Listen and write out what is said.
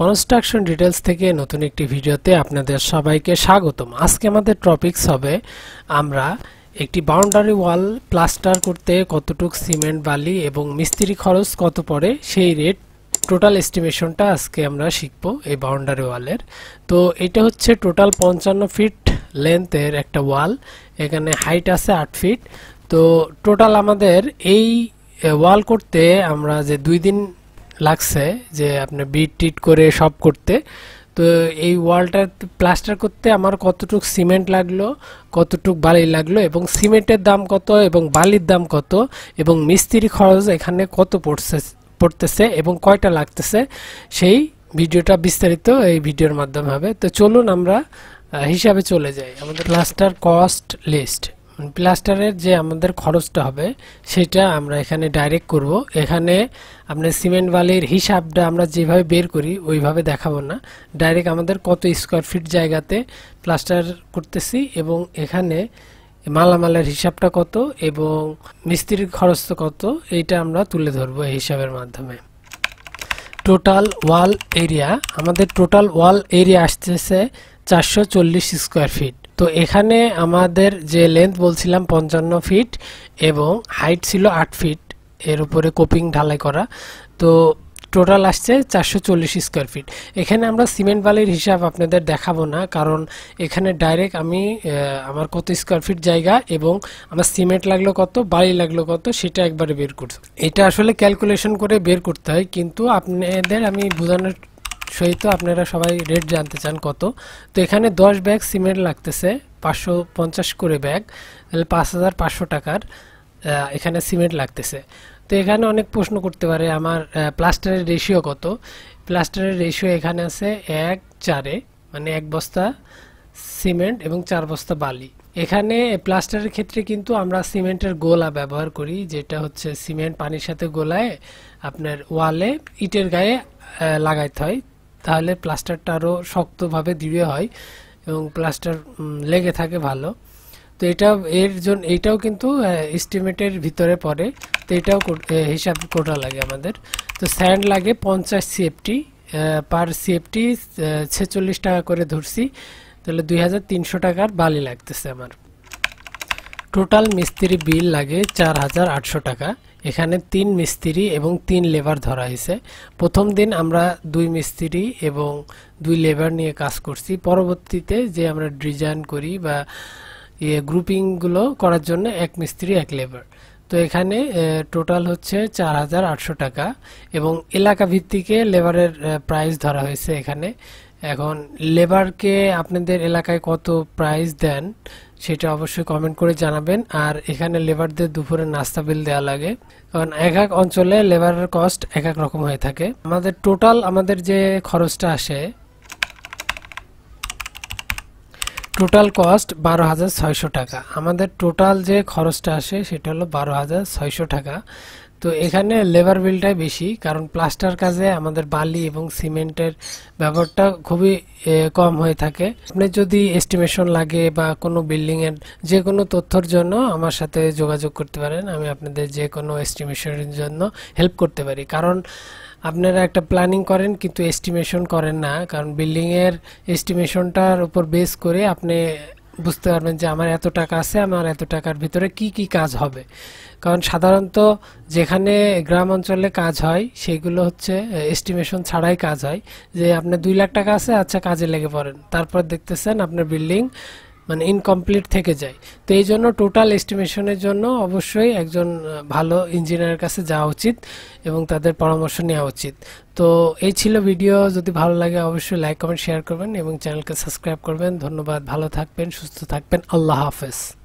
construction details থেকে নতুন একটি ভিডিওতে আপনাদের সবাইকে স্বাগতম আজকে আমাদের টপিকস হবে আমরা একটি বাউন্ডারি ওয়াল প্লাস্টার করতে কতটুক সিমেন্ট বালি এবং মিস্ত্রি খরচ কত পড়ে সেই রেট টোটাল এস্টিমেশনটা আজকে আমরা শিখবো এই বাউন্ডারি ওয়ালের তো এটা হচ্ছে টোটাল পঞ্চান্ন ফিট লেন্থের একটা ওয়াল এখানে হাইট আছে আট ফিট তো টোটাল আমাদের এই ওয়াল করতে আমরা যে দুই দিন লাগছে যে আপনার বিট টিট করে সব করতে তো এই ওয়ালটা প্লাস্টার করতে আমার কতটুক সিমেন্ট লাগলো কতটুক বালি লাগলো এবং সিমেন্টের দাম কত এবং বালির দাম কত এবং মিস্ত্রি খরচ এখানে কত পড়ছে পড়তেছে এবং কয়টা লাগতেছে সেই ভিডিওটা বিস্তারিত এই ভিডিওর মাধ্যমে হবে তো চলুন আমরা হিসাবে চলে যাই আমাদের প্লাস্টার কস্ট লিস্ট প্লাস্টারের যে আমাদের খরচটা হবে সেটা আমরা এখানে ডাইরেক্ট করব এখানে আপনার সিমেন্ট বালির হিসাবটা আমরা যেভাবে বের করি ওইভাবে দেখাবো না ডাইরেক্ট আমাদের কত স্কোয়ার ফিট জায়গাতে প্লাস্টার করতেছি এবং এখানে মালামালের হিসাবটা কত এবং মিস্ত্রির খরচ কত এইটা আমরা তুলে ধরবো এই হিসাবের মাধ্যমে টোটাল ওয়াল এরিয়া আমাদের টোটাল ওয়াল এরিয়া আসতেছে চারশো স্কোয়ার ফিট তো এখানে আমাদের যে লেন্থ বলছিলাম পঞ্চান্ন ফিট এবং হাইট ছিল আট ফিট এর উপরে কোপিং ঢালাই করা তো টোটাল আসছে চারশো চল্লিশ স্কোয়ার ফিট এখানে আমরা সিমেন্ট বালির হিসাব আপনাদের দেখাবো না কারণ এখানে ডাইরেক্ট আমি আমার কত স্কোয়ার ফিট জায়গা এবং আমার সিমেন্ট লাগলো কত বালি লাগলো কত সেটা একবারে বের করছি এটা আসলে ক্যালকুলেশন করে বের করতে হয় কিন্তু আপনাদের আমি বোঝানোর সহিত আপনারা সবাই রেট জানতে চান কত তো এখানে 10 ব্যাগ সিমেন্ট লাগতেছে পাঁচশো পঞ্চাশ করে ব্যাগ তাহলে পাঁচ হাজার পাঁচশো টাকার এখানে সিমেন্ট লাগতেছে তো এখানে অনেক প্রশ্ন করতে পারে আমার প্লাস্টারের রেশিও কত প্লাস্টারের রেশিও এখানে আছে এক চারে মানে এক বস্তা সিমেন্ট এবং চার বস্তা বালি এখানে প্লাস্টারের ক্ষেত্রে কিন্তু আমরা সিমেন্টের গোলা ব্যবহার করি যেটা হচ্ছে সিমেন্ট পানির সাথে গোলায় আপনার ওয়ালে ইটের গায়ে লাগাইতে হয় তাহলে প্লাস্টারটা আরও শক্তভাবে দৃঢ় হয় এবং প্লাস্টার লেগে থাকে ভালো তো এটা এর জন্য এইটাও কিন্তু এস্টিমেটের ভিতরে পড়ে তো এটাও হিসাব কোটা লাগে আমাদের তো স্যান্ড লাগে পঞ্চাশ সিএফটি পার সিএফটি ছেচল্লিশ টাকা করে ধরছি তাহলে দুই টাকার বালি লাগতেছে আমার টোটাল মিস্ত্রি বিল লাগে চার টাকা এখানে তিন মিস্ত্রি এবং তিন লেবার ধরা হয়েছে প্রথম দিন আমরা দুই মিস্ত্রি এবং দুই লেবার নিয়ে কাজ করছি পরবর্তীতে যে আমরা ডিজাইন করি বা ইয়ে গ্রুপিংগুলো করার জন্য এক মিস্ত্রি এক লেবার তো এখানে টোটাল হচ্ছে চার হাজার আটশো টাকা এবং এলাকা ভিত্তিকে লেবারের প্রাইস ধরা হয়েছে এখানে এখন লেবারকে আপনাদের এলাকায় কত প্রাইস দেন সেটা অবশ্যই কমেন্ট করে জানাবেন আর এখানে লেবারদের দুপুরে নাস্তা বিল দেওয়া লাগে কারণ এক এক অঞ্চলে লেবারের কস্ট এক এক রকম হয়ে থাকে আমাদের টোটাল আমাদের যে খরচটা আসে টোটাল কস্ট বারো হাজার ছয়শো টাকা আমাদের টোটাল যে খরচটা আসে সেটা হলো বারো হাজার ছয়শো টাকা তো এখানে লেবার বিলটাই বেশি কারণ প্লাস্টার কাজে আমাদের বালি এবং সিমেন্টের ব্যবহারটা খুবই কম হয়ে থাকে আপনি যদি এস্টিমেশন লাগে বা কোনো বিল্ডিংয়ের যে কোনো তথ্যর জন্য আমার সাথে যোগাযোগ করতে পারেন আমি আপনাদের যে কোনো এস্টিমেশনের জন্য হেল্প করতে পারি কারণ আপনারা একটা প্ল্যানিং করেন কিন্তু এস্টিমেশন করেন না কারণ বিল্ডিংয়ের এস্টিমেশনটার উপর বেস করে আপনি বুঝতে পারবেন যে আমার এত টাকা আছে আমার এত টাকার ভিতরে কি কি কাজ হবে কারণ সাধারণত যেখানে গ্রাম অঞ্চলে কাজ হয় সেগুলো হচ্ছে এস্টিমেশন ছাড়াই কাজ হয় যে আপনার দুই লাখ টাকা আছে আচ্ছা কাজে লেগে পড়েন তারপর দেখতেছেন আপনার বিল্ডিং মানে ইনকমপ্লিট থেকে যায় তো এই জন্য টোটাল এস্টিমেশনের জন্য অবশ্যই একজন ভালো ইঞ্জিনিয়ারের কাছে যাওয়া উচিত এবং তাদের পরামর্শ নেওয়া উচিত তো এই ছিল ভিডিও যদি ভালো লাগে অবশ্যই লাইক কমেন্ট শেয়ার করবেন এবং চ্যানেলকে সাবস্ক্রাইব করবেন ধন্যবাদ ভালো থাকবেন সুস্থ থাকবেন আল্লাহ হাফেজ